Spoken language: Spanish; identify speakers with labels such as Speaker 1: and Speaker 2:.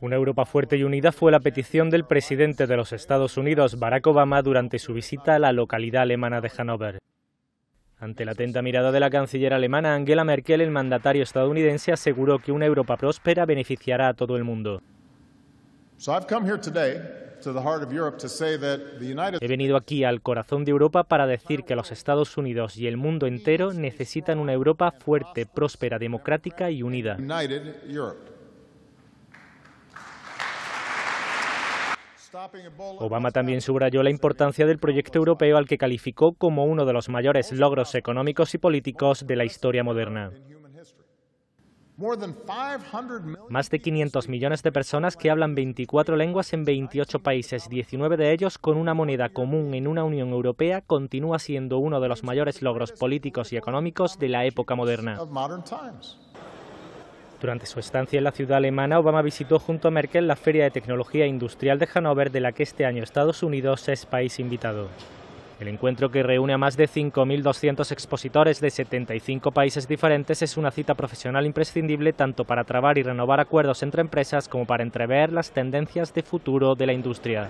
Speaker 1: Una Europa fuerte y unida fue la petición del presidente de los Estados Unidos, Barack Obama, durante su visita a la localidad alemana de Hannover. Ante la atenta mirada de la canciller alemana Angela Merkel, el mandatario estadounidense aseguró que una Europa próspera beneficiará a todo el mundo. He venido aquí al corazón de Europa para decir que los Estados Unidos y el mundo entero necesitan una Europa fuerte, próspera, democrática y unida. Obama también subrayó la importancia del proyecto europeo al que calificó como uno de los mayores logros económicos y políticos de la historia moderna. Más de 500 millones de personas que hablan 24 lenguas en 28 países, 19 de ellos con una moneda común en una Unión Europea, continúa siendo uno de los mayores logros políticos y económicos de la época moderna. Durante su estancia en la ciudad alemana, Obama visitó junto a Merkel la Feria de Tecnología Industrial de Hannover, de la que este año Estados Unidos es país invitado. El encuentro que reúne a más de 5.200 expositores de 75 países diferentes es una cita profesional imprescindible tanto para trabar y renovar acuerdos entre empresas como para entrever las tendencias de futuro de la industria.